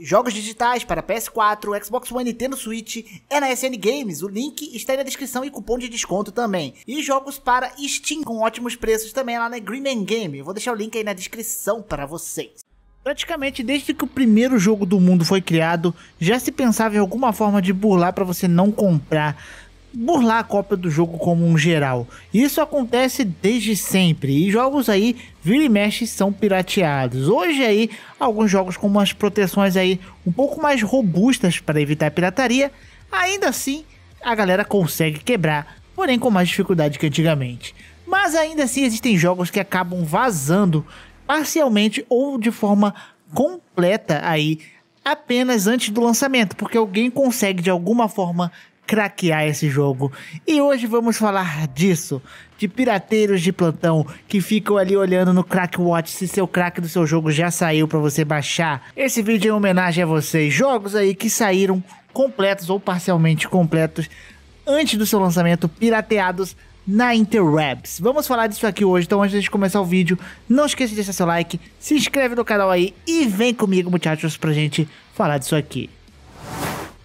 Jogos digitais para PS4, Xbox One, Nintendo Switch é na SN Games. O link está aí na descrição e cupom de desconto também. E jogos para Steam com ótimos preços também lá na Green Game. vou deixar o link aí na descrição para vocês. Praticamente desde que o primeiro jogo do mundo foi criado, já se pensava em alguma forma de burlar para você não comprar burlar a cópia do jogo como um geral. Isso acontece desde sempre e jogos aí vira e mexe são pirateados. Hoje aí alguns jogos com umas proteções aí um pouco mais robustas para evitar pirataria, ainda assim a galera consegue quebrar, porém com mais dificuldade que antigamente. Mas ainda assim existem jogos que acabam vazando parcialmente ou de forma completa aí apenas antes do lançamento, porque alguém consegue de alguma forma craquear esse jogo. E hoje vamos falar disso, de pirateiros de plantão que ficam ali olhando no Crack Watch se seu crack do seu jogo já saiu para você baixar. Esse vídeo é em homenagem a vocês, jogos aí que saíram completos ou parcialmente completos antes do seu lançamento, pirateados na Interwebs. Vamos falar disso aqui hoje, então antes de começar o vídeo, não esqueça de deixar seu like, se inscreve no canal aí e vem comigo, muchachos, pra gente falar disso aqui.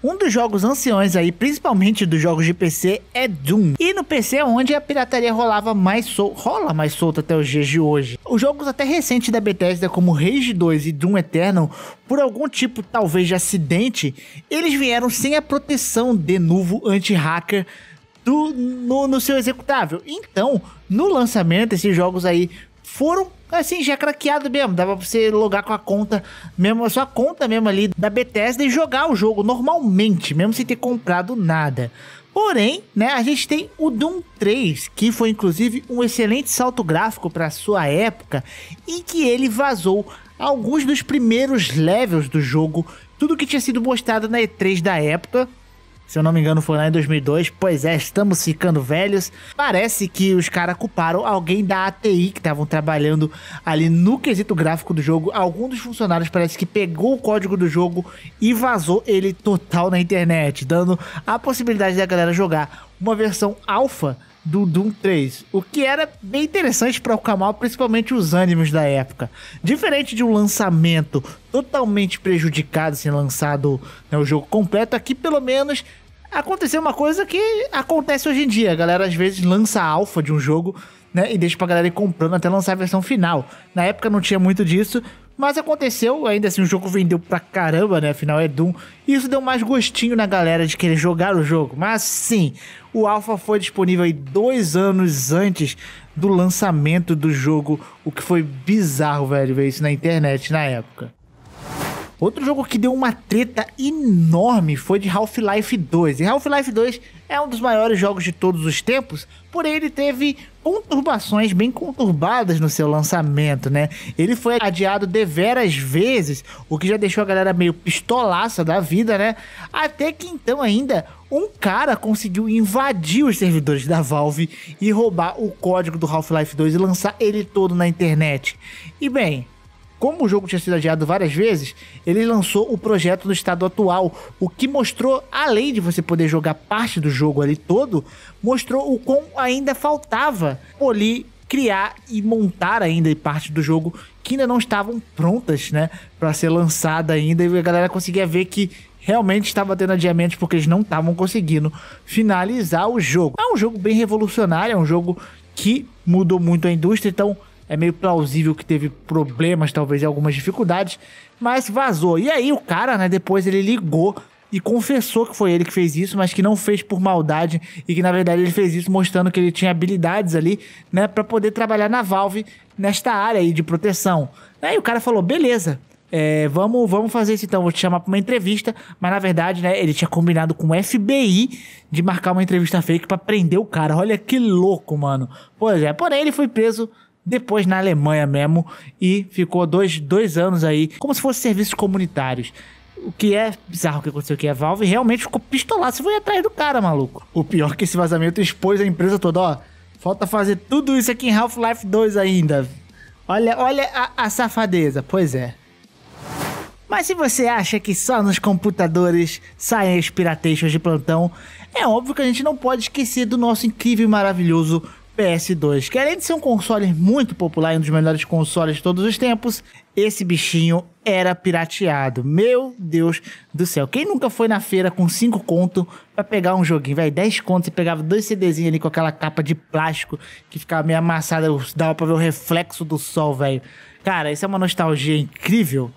Um dos jogos anciões aí, principalmente dos jogos de PC, é Doom. E no PC é onde a pirataria rolava mais sol... rola mais solta até os dias de hoje. Os jogos até recentes da Bethesda, como Rage 2 e Doom Eternal, por algum tipo talvez de acidente, eles vieram sem a proteção de novo anti-hacker do, no, no seu executável. Então, no lançamento, esses jogos aí foram Assim, já é craqueado mesmo. Dava pra você logar com a conta mesmo, a sua conta mesmo ali da Bethesda e jogar o jogo normalmente, mesmo sem ter comprado nada. Porém, né, a gente tem o Doom 3, que foi inclusive um excelente salto gráfico para sua época, e que ele vazou alguns dos primeiros levels do jogo, tudo que tinha sido mostrado na E3 da época, se eu não me engano, foi lá em 2002. Pois é, estamos ficando velhos. Parece que os caras culparam alguém da ATI que estavam trabalhando ali no quesito gráfico do jogo. Algum dos funcionários parece que pegou o código do jogo e vazou ele total na internet, dando a possibilidade da galera jogar uma versão alfa do Doom 3, o que era bem interessante para o Kamal, principalmente os ânimos da época. Diferente de um lançamento totalmente prejudicado, sem assim, lançado né, o jogo completo, aqui pelo menos aconteceu uma coisa que acontece hoje em dia. A galera às vezes lança alfa de um jogo, né? E deixa pra galera ir comprando até lançar a versão final. Na época não tinha muito disso, mas aconteceu, ainda assim o jogo vendeu pra caramba, né? Afinal é Doom. E isso deu mais gostinho na galera de querer jogar o jogo. Mas sim, o alfa foi disponível aí dois anos antes do lançamento do jogo, o que foi bizarro, velho, ver isso na internet na época. Outro jogo que deu uma treta enorme foi de Half-Life 2. E Half-Life 2 é um dos maiores jogos de todos os tempos, porém ele teve conturbações bem conturbadas no seu lançamento, né? Ele foi adiado deveras vezes, o que já deixou a galera meio pistolaça da vida, né? Até que então ainda um cara conseguiu invadir os servidores da Valve e roubar o código do Half-Life 2 e lançar ele todo na internet. E bem, como o jogo tinha sido adiado várias vezes, ele lançou o projeto do estado atual, o que mostrou, além de você poder jogar parte do jogo ali todo, mostrou o quão ainda faltava polir criar e montar ainda parte do jogo que ainda não estavam prontas, né, para ser lançada ainda e a galera conseguia ver que realmente estava tendo adiamentos porque eles não estavam conseguindo finalizar o jogo. É um jogo bem revolucionário, é um jogo que mudou muito a indústria, então é meio plausível que teve problemas, talvez, algumas dificuldades, mas vazou. E aí o cara, né, depois ele ligou e confessou que foi ele que fez isso, mas que não fez por maldade e que na verdade ele fez isso mostrando que ele tinha habilidades ali, né, para poder trabalhar na Valve nesta área aí de proteção. Aí o cara falou: "Beleza. É, vamos, vamos fazer isso então, vou te chamar para uma entrevista, mas na verdade, né, ele tinha combinado com o FBI de marcar uma entrevista fake para prender o cara. Olha que louco, mano. Pois é, porém ele foi preso depois na Alemanha mesmo e ficou dois, dois anos aí, como se fosse serviços comunitários. O que é bizarro que aconteceu aqui a é Valve realmente ficou pistolado, você foi atrás do cara, maluco. O pior é que esse vazamento expôs a empresa toda, ó. Falta fazer tudo isso aqui em Half-Life 2 ainda. Olha, olha a, a safadeza, pois é. Mas se você acha que só nos computadores saem as pirateixas de plantão, é óbvio que a gente não pode esquecer do nosso incrível e maravilhoso PS2. Que além de ser um console muito popular e um dos melhores consoles de todos os tempos, esse bichinho era pirateado. Meu Deus do céu. Quem nunca foi na feira com 5 conto para pegar um joguinho, velho? 10 contos você pegava dois CDzinhos ali com aquela capa de plástico que ficava meio amassada, dava pra ver o reflexo do sol, velho. Cara, isso é uma nostalgia incrível.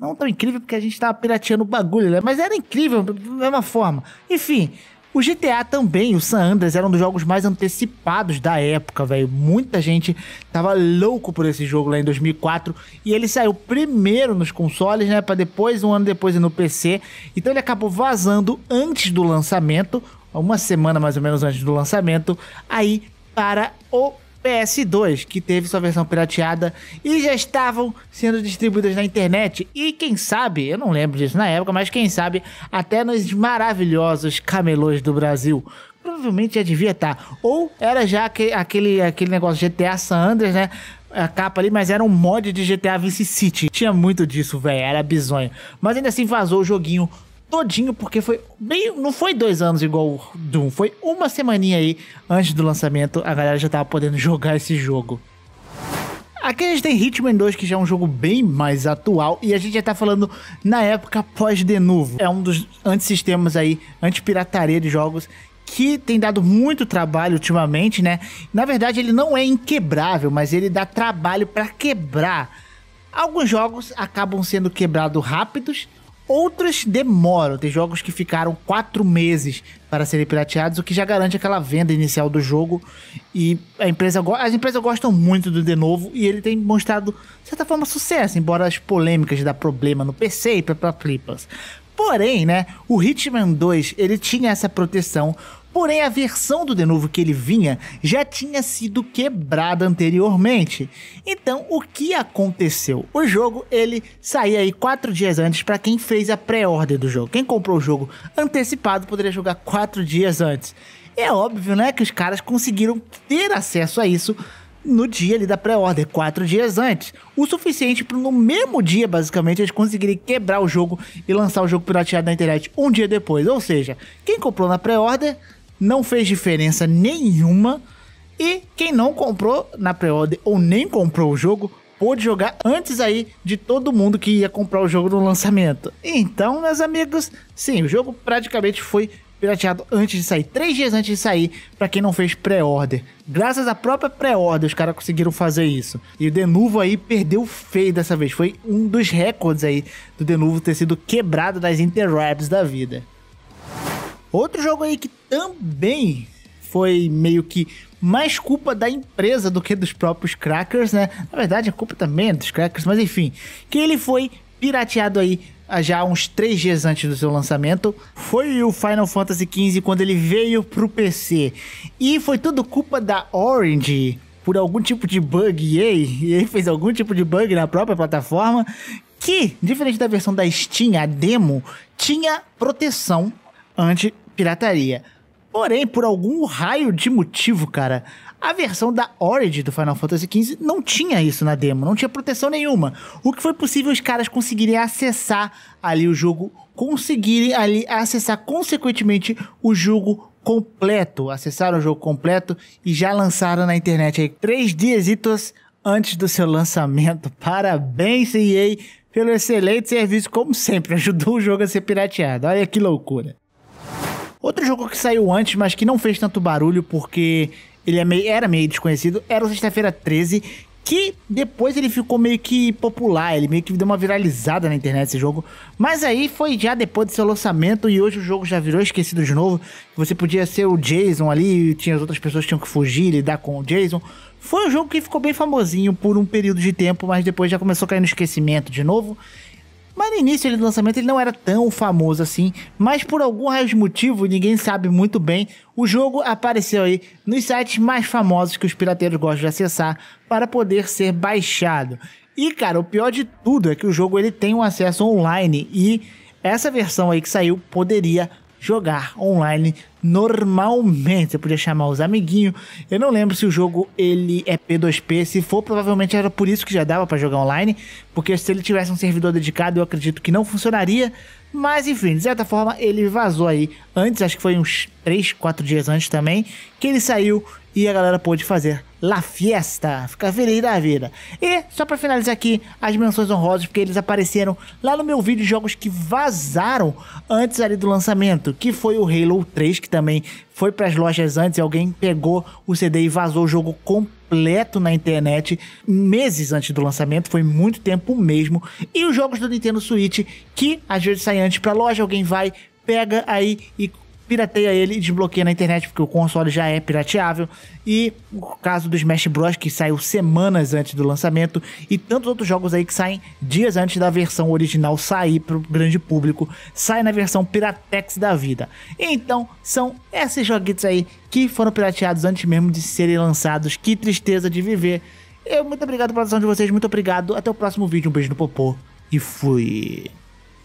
Não tão incrível porque a gente tava pirateando o bagulho, né? Mas era incrível, da mesma forma. Enfim, o GTA também, o San Andreas, era um dos jogos mais antecipados da época, velho. Muita gente tava louco por esse jogo lá em 2004 e ele saiu primeiro nos consoles, né, para depois um ano depois ir no PC. Então ele acabou vazando antes do lançamento, uma semana mais ou menos antes do lançamento, aí para o PS2, que teve sua versão pirateada e já estavam sendo distribuídas na internet. E quem sabe, eu não lembro disso na época, mas quem sabe até nos maravilhosos camelôs do Brasil. Provavelmente já devia estar. Tá. Ou era já aquele, aquele negócio GTA San Andreas, né? a capa ali, mas era um mod de GTA Vice City. Tinha muito disso, velho, era bizonho. Mas ainda assim vazou o joguinho todinho, porque foi bem, não foi dois anos igual o Doom, foi uma semaninha aí antes do lançamento, a galera já tava podendo jogar esse jogo. Aqui a gente tem Hitman 2, que já é um jogo bem mais atual, e a gente já tá falando na época pós-denuvo. É um dos antissistemas aí, anti-pirataria de jogos, que tem dado muito trabalho ultimamente, né? Na verdade, ele não é inquebrável, mas ele dá trabalho para quebrar. Alguns jogos acabam sendo quebrados rápidos, Outras demoram, tem jogos que ficaram quatro meses para serem pirateados, o que já garante aquela venda inicial do jogo. E a empresa, as empresas gostam muito do De Novo e ele tem mostrado, de certa forma, sucesso, embora as polêmicas da problema no PC e para Flipas. Porém, né, o Hitman 2, ele tinha essa proteção Porém, a versão do Denuvo que ele vinha já tinha sido quebrada anteriormente. Então, o que aconteceu? O jogo ele saía aí quatro dias antes para quem fez a pré-order do jogo. Quem comprou o jogo antecipado poderia jogar quatro dias antes. É óbvio, né, que os caras conseguiram ter acesso a isso no dia ali da pré-order, quatro dias antes. O suficiente para no mesmo dia, basicamente, eles conseguirem quebrar o jogo e lançar o jogo pirateado na internet um dia depois. Ou seja, quem comprou na pré-order não fez diferença nenhuma. E quem não comprou na pré-order ou nem comprou o jogo, pôde jogar antes aí de todo mundo que ia comprar o jogo no lançamento. Então, meus amigos, sim, o jogo praticamente foi pirateado antes de sair, três dias antes de sair, para quem não fez pré-order. Graças à própria pré-order, os caras conseguiram fazer isso. E o Denuvo aí perdeu feio dessa vez. Foi um dos recordes aí do Denuvo ter sido quebrado das interrupts da vida. Outro jogo aí que também foi meio que mais culpa da empresa do que dos próprios crackers, né? Na verdade, a culpa também é dos crackers, mas enfim. Que ele foi pirateado aí ah, já uns 3 dias antes do seu lançamento. Foi o Final Fantasy XV quando ele veio pro PC. E foi tudo culpa da Orange por algum tipo de bug, e ele fez algum tipo de bug na própria plataforma. Que, diferente da versão da Steam, a demo, tinha proteção anti pirataria. Porém, por algum raio de motivo, cara, a versão da Origin do Final Fantasy XV não tinha isso na demo, não tinha proteção nenhuma. O que foi possível os caras conseguirem acessar ali o jogo, conseguirem ali acessar consequentemente o jogo completo, acessaram o jogo completo e já lançaram na internet aí três dias antes do seu lançamento. Parabéns EA pelo excelente serviço, como sempre, ajudou o jogo a ser pirateado. Olha que loucura. Outro jogo que saiu antes, mas que não fez tanto barulho porque ele é meio, era meio desconhecido, era o Sexta-feira 13, que depois ele ficou meio que popular, ele meio que deu uma viralizada na internet esse jogo. Mas aí foi já depois do seu lançamento e hoje o jogo já virou esquecido de novo. Você podia ser o Jason ali, tinha as outras pessoas que tinham que fugir, e lidar com o Jason. Foi um jogo que ficou bem famosinho por um período de tempo, mas depois já começou a cair no esquecimento de novo. Mas no início do lançamento ele não era tão famoso assim, mas por algum de motivo, ninguém sabe muito bem, o jogo apareceu aí nos sites mais famosos que os pirateiros gostam de acessar para poder ser baixado. E cara, o pior de tudo é que o jogo ele tem um acesso online e essa versão aí que saiu poderia jogar online normalmente. Você podia chamar os amiguinhos. Eu não lembro se o jogo ele é P2P. Se for, provavelmente era por isso que já dava para jogar online, porque se ele tivesse um servidor dedicado, eu acredito que não funcionaria. Mas enfim, de certa forma, ele vazou aí antes, acho que foi uns 3, 4 dias antes também, que ele saiu e a galera pôde fazer La Fiesta, ficar feliz da vida. E só para finalizar aqui as menções honrosas, porque eles apareceram lá no meu vídeo jogos que vazaram antes ali do lançamento, que foi o Halo 3, que também foi para as lojas antes, alguém pegou o CD e vazou o jogo completo na internet meses antes do lançamento, foi muito tempo mesmo. E os jogos do Nintendo Switch que às vezes saem antes para loja, alguém vai pega aí e pirateia ele e desbloqueia na internet, porque o console já é pirateável. E o caso do Smash Bros, que saiu semanas antes do lançamento, e tantos outros jogos aí que saem dias antes da versão original sair para o grande público, sai na versão Piratex da vida. Então, são esses joguitos aí que foram pirateados antes mesmo de serem lançados. Que tristeza de viver. Eu, muito obrigado pela atenção de vocês, muito obrigado. Até o próximo vídeo, um beijo no popô e fui.